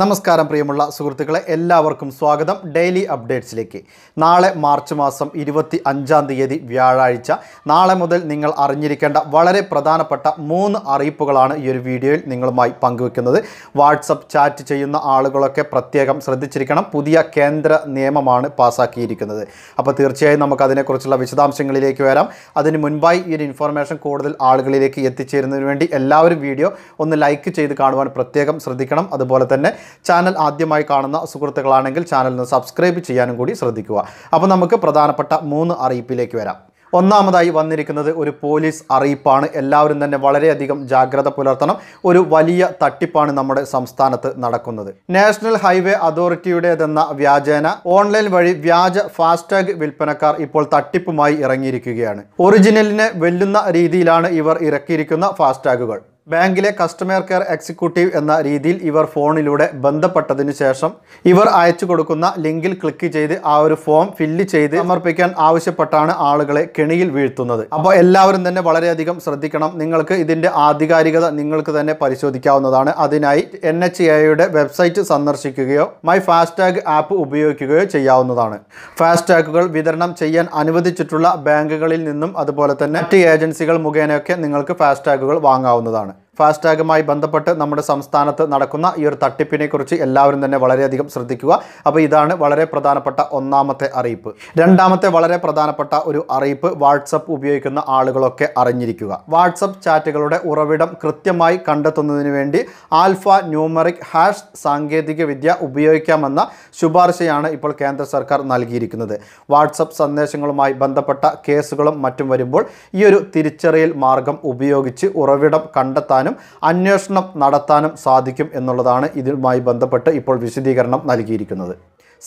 നമസ്കാരം പ്രിയമുള്ള സുഹൃത്തുക്കളെ എല്ലാവർക്കും സ്വാഗതം ഡെയിലി അപ്ഡേറ്റ്സിലേക്ക് നാളെ മാർച്ച് മാസം ഇരുപത്തി അഞ്ചാം തീയതി വ്യാഴാഴ്ച നാളെ മുതൽ നിങ്ങൾ അറിഞ്ഞിരിക്കേണ്ട വളരെ പ്രധാനപ്പെട്ട മൂന്ന് അറിയിപ്പുകളാണ് ഈ ഒരു വീഡിയോയിൽ നിങ്ങളുമായി പങ്കുവെക്കുന്നത് വാട്സപ്പ് ചാറ്റ് ചെയ്യുന്ന ആളുകളൊക്കെ പ്രത്യേകം ശ്രദ്ധിച്ചിരിക്കണം പുതിയ കേന്ദ്ര നിയമമാണ് പാസ്സാക്കിയിരിക്കുന്നത് അപ്പോൾ തീർച്ചയായും നമുക്ക് അതിനെക്കുറിച്ചുള്ള വിശദാംശങ്ങളിലേക്ക് വരാം അതിന് മുൻപായി ഈ ഒരു ഇൻഫർമേഷൻ കൂടുതൽ ആളുകളിലേക്ക് എത്തിച്ചേരുന്നതിന് വേണ്ടി എല്ലാവരും വീഡിയോ ഒന്ന് ലൈക്ക് ചെയ്ത് കാണുവാൻ പ്രത്യേകം ശ്രദ്ധിക്കണം അതുപോലെ തന്നെ ചാനൽ ആദ്യമായി കാണുന്ന സുഹൃത്തുക്കളാണെങ്കിൽ ചാനലിന് സബ്സ്ക്രൈബ് ചെയ്യാനും കൂടി ശ്രദ്ധിക്കുക അപ്പോൾ നമുക്ക് പ്രധാനപ്പെട്ട മൂന്ന് അറിയിപ്പിലേക്ക് വരാം ഒന്നാമതായി വന്നിരിക്കുന്നത് ഒരു പോലീസ് അറിയിപ്പാണ് എല്ലാവരും തന്നെ വളരെയധികം ജാഗ്രത പുലർത്തണം ഒരു വലിയ തട്ടിപ്പാണ് നമ്മുടെ സംസ്ഥാനത്ത് നടക്കുന്നത് നാഷണൽ ഹൈവേ അതോറിറ്റിയുടേതെന്ന വ്യാജേന ഓൺലൈൻ വഴി വ്യാജ ഫാസ്ടാഗ് വിൽപ്പനക്കാർ ഇപ്പോൾ തട്ടിപ്പുമായി ഇറങ്ങിയിരിക്കുകയാണ് ഒറിജിനലിനെ വെല്ലുന്ന രീതിയിലാണ് ഇവർ ഇറക്കിയിരിക്കുന്ന ഫാസ്ടാഗുകൾ ബാങ്കിലെ കസ്റ്റമർ കെയർ എക്സിക്യൂട്ടീവ് എന്ന രീതിയിൽ ഇവർ ഫോണിലൂടെ ബന്ധപ്പെട്ടതിനു ശേഷം ഇവർ അയച്ചു കൊടുക്കുന്ന ലിങ്കിൽ ക്ലിക്ക് ചെയ്ത് ആ ഒരു ഫോം ഫില്ല് ചെയ്ത് സമർപ്പിക്കാൻ ആവശ്യപ്പെട്ടാണ് ആളുകളെ കെണിയിൽ വീഴ്ത്തുന്നത് അപ്പോൾ എല്ലാവരും തന്നെ വളരെയധികം ശ്രദ്ധിക്കണം നിങ്ങൾക്ക് ഇതിൻ്റെ ആധികാരികത നിങ്ങൾക്ക് തന്നെ പരിശോധിക്കാവുന്നതാണ് അതിനായി എൻ എച്ച് എയുടെ വെബ്സൈറ്റ് സന്ദർശിക്കുകയോ മൈ ഫാസ്ടാഗ് ആപ്പ് ഉപയോഗിക്കുകയോ ചെയ്യാവുന്നതാണ് ഫാസ്ടാഗുകൾ വിതരണം ചെയ്യാൻ അനുവദിച്ചിട്ടുള്ള ബാങ്കുകളിൽ നിന്നും അതുപോലെ തന്നെ മറ്റ് ഏജൻസികൾ മുഖേനയൊക്കെ നിങ്ങൾക്ക് ഫാസ്ടാഗുകൾ വാങ്ങാവുന്നതാണ് ആണ് ഫാസ്ടാഗുമായി ബന്ധപ്പെട്ട് നമ്മുടെ സംസ്ഥാനത്ത് നടക്കുന്ന ഈ ഒരു തട്ടിപ്പിനെക്കുറിച്ച് എല്ലാവരും തന്നെ വളരെയധികം ശ്രദ്ധിക്കുക അപ്പോൾ ഇതാണ് വളരെ പ്രധാനപ്പെട്ട ഒന്നാമത്തെ അറിയിപ്പ് രണ്ടാമത്തെ വളരെ പ്രധാനപ്പെട്ട ഒരു അറിയിപ്പ് വാട്സപ്പ് ഉപയോഗിക്കുന്ന ആളുകളൊക്കെ അറിഞ്ഞിരിക്കുക വാട്സപ്പ് ചാറ്റുകളുടെ ഉറവിടം കൃത്യമായി കണ്ടെത്തുന്നതിന് വേണ്ടി ആൽഫ ന്യൂമറിക് ഹാഷ് സാങ്കേതികവിദ്യ ഉപയോഗിക്കാമെന്ന ശുപാർശയാണ് ഇപ്പോൾ കേന്ദ്ര സർക്കാർ നൽകിയിരിക്കുന്നത് വാട്സപ്പ് സന്ദേശങ്ങളുമായി ബന്ധപ്പെട്ട കേസുകളും മറ്റും വരുമ്പോൾ ഈ ഒരു തിരിച്ചറിയൽ മാർഗം ഉപയോഗിച്ച് ഉറവിടം കണ്ടെത്താനും കണ്ടെത്താനും അന്വേഷണം നടത്താനും സാധിക്കും എന്നുള്ളതാണ് ഇതുമായി ബന്ധപ്പെട്ട് ഇപ്പോൾ വിശദീകരണം നൽകിയിരിക്കുന്നത്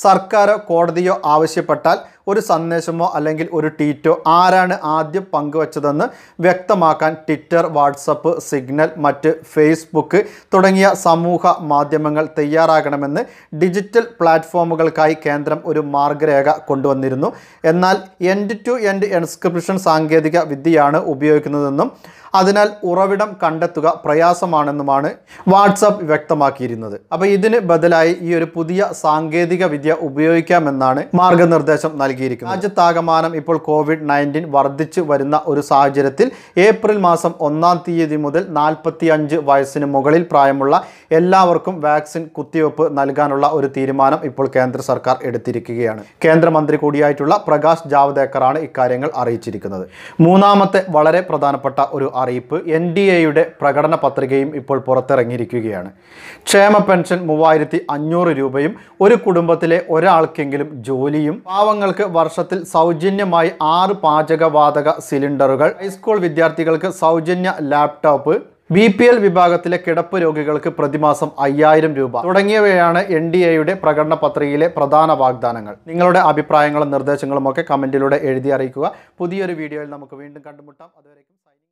സർക്കാരോ കോടതിയോ ആവശ്യപ്പെട്ടാൽ ഒരു സന്ദേശമോ അല്ലെങ്കിൽ ഒരു ട്വീറ്റോ ആരാണ് ആദ്യം പങ്കുവച്ചതെന്ന് വ്യക്തമാക്കാൻ ട്വിറ്റർ വാട്സപ്പ് സിഗ്നൽ മറ്റ് ഫേസ്ബുക്ക് തുടങ്ങിയ സമൂഹ മാധ്യമങ്ങൾ തയ്യാറാകണമെന്ന് ഡിജിറ്റൽ പ്ലാറ്റ്ഫോമുകൾക്കായി കേന്ദ്രം ഒരു മാർഗരേഖ കൊണ്ടുവന്നിരുന്നു എന്നാൽ എൻഡ് ടു എൻഡ് എൻസ്ക്രിപ്ഷൻ സാങ്കേതിക വിദ്യയാണ് ഉപയോഗിക്കുന്നതെന്നും അതിനാൽ ഉറവിടം കണ്ടെത്തുക പ്രയാസമാണെന്നുമാണ് വാട്സപ്പ് വ്യക്തമാക്കിയിരുന്നത് അപ്പോൾ ഇതിന് ബദലായി ഈ ഒരു പുതിയ സാങ്കേതിക വിദ്യ ഉപയോഗിക്കാമെന്നാണ് മാർഗനിർദ്ദേശം നൽകി നൽകിയിരിക്കുന്നത് രാജ്യത്താകമാനം ഇപ്പോൾ കോവിഡ് നയൻറ്റീൻ വർദ്ധിച്ചു വരുന്ന ഒരു സാഹചര്യത്തിൽ ഏപ്രിൽ മാസം ഒന്നാം തീയതി മുതൽ നാൽപ്പത്തി അഞ്ച് വയസ്സിന് മുകളിൽ പ്രായമുള്ള എല്ലാവർക്കും വാക്സിൻ കുത്തിവയ്പ്പ് നൽകാനുള്ള ഒരു തീരുമാനം ഇപ്പോൾ കേന്ദ്ര സർക്കാർ എടുത്തിരിക്കുകയാണ് കേന്ദ്രമന്ത്രി കൂടിയായിട്ടുള്ള പ്രകാശ് ജാവ്ദേക്കറാണ് ഇക്കാര്യങ്ങൾ അറിയിച്ചിരിക്കുന്നത് മൂന്നാമത്തെ വളരെ പ്രധാനപ്പെട്ട ഒരു അറിയിപ്പ് എൻ ഡി എയുടെ പ്രകടന പത്രികയും ഇപ്പോൾ പുറത്തിറങ്ങിയിരിക്കുകയാണ് ക്ഷേമ പെൻഷൻ മൂവായിരത്തി അഞ്ഞൂറ് രൂപയും ഒരു കുടുംബത്തിലെ ഒരാൾക്കെങ്കിലും ജോലിയും പാവങ്ങൾക്ക് വർഷത്തിൽ സൗജന്യമായി ആറ് പാചകവാതക സിലിണ്ടറുകൾ ഹൈസ്കൂൾ വിദ്യാർത്ഥികൾക്ക് സൗജന്യ ലാപ്ടോപ്പ് ബി പി എൽ വിഭാഗത്തിലെ കിടപ്പ് രോഗികൾക്ക് പ്രതിമാസം അയ്യായിരം രൂപ തുടങ്ങിയവയാണ് എൻ ഡി എയുടെ പ്രകടന പത്രികയിലെ പ്രധാന വാഗ്ദാനങ്ങൾ നിങ്ങളുടെ അഭിപ്രായങ്ങളും നിർദ്ദേശങ്ങളും ഒക്കെ കമൻറ്റിലൂടെ എഴുതി അറിയിക്കുക പുതിയൊരു വീഡിയോയിൽ നമുക്ക് വീണ്ടും കണ്ടുമുട്ടാം അതുവരെയും